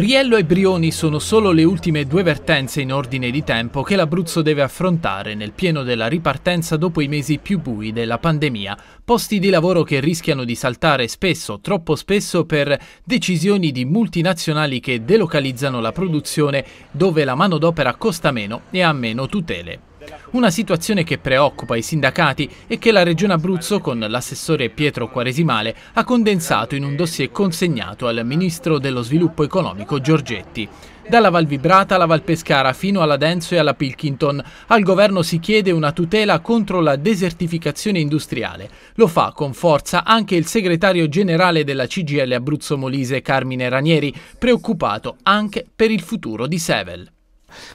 Riello e Brioni sono solo le ultime due vertenze in ordine di tempo che l'Abruzzo deve affrontare nel pieno della ripartenza dopo i mesi più bui della pandemia, posti di lavoro che rischiano di saltare spesso, troppo spesso, per decisioni di multinazionali che delocalizzano la produzione dove la manodopera costa meno e ha meno tutele. Una situazione che preoccupa i sindacati e che la Regione Abruzzo, con l'assessore Pietro Quaresimale, ha condensato in un dossier consegnato al Ministro dello Sviluppo Economico Giorgetti. Dalla Val Vibrata alla Val Pescara fino alla Denso e alla Pilkington, al governo si chiede una tutela contro la desertificazione industriale. Lo fa con forza anche il segretario generale della CGL Abruzzo Molise Carmine Ranieri, preoccupato anche per il futuro di Sevel.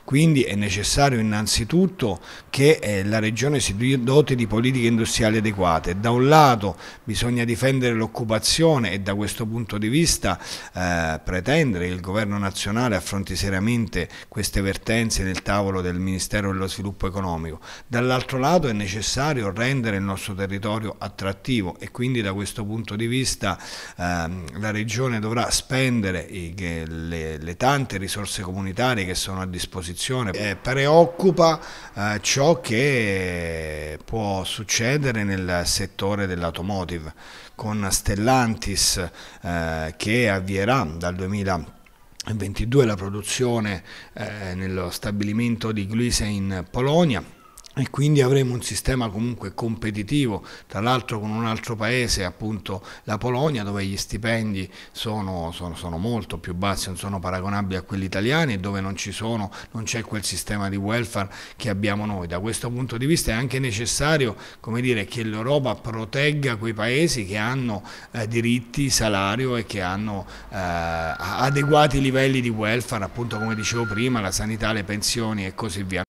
Quindi è necessario innanzitutto che eh, la Regione si doti di politiche industriali adeguate. Da un lato bisogna difendere l'occupazione e da questo punto di vista eh, pretendere che il Governo nazionale affronti seriamente queste vertenze nel tavolo del Ministero dello Sviluppo Economico. Dall'altro lato è necessario rendere il nostro territorio attrattivo e quindi da questo punto di vista ehm, la Regione dovrà spendere i, le, le tante risorse comunitarie che sono a disposizione disposizione. Eh, preoccupa eh, ciò che può succedere nel settore dell'automotive con Stellantis eh, che avvierà dal 2022 la produzione eh, nello stabilimento di Gliese in Polonia e quindi avremo un sistema comunque competitivo, tra l'altro con un altro paese, appunto la Polonia, dove gli stipendi sono, sono, sono molto più bassi, non sono paragonabili a quelli italiani e dove non c'è quel sistema di welfare che abbiamo noi. Da questo punto di vista è anche necessario dire, che l'Europa protegga quei paesi che hanno eh, diritti, salario e che hanno eh, adeguati livelli di welfare, appunto come dicevo prima, la sanità, le pensioni e così via.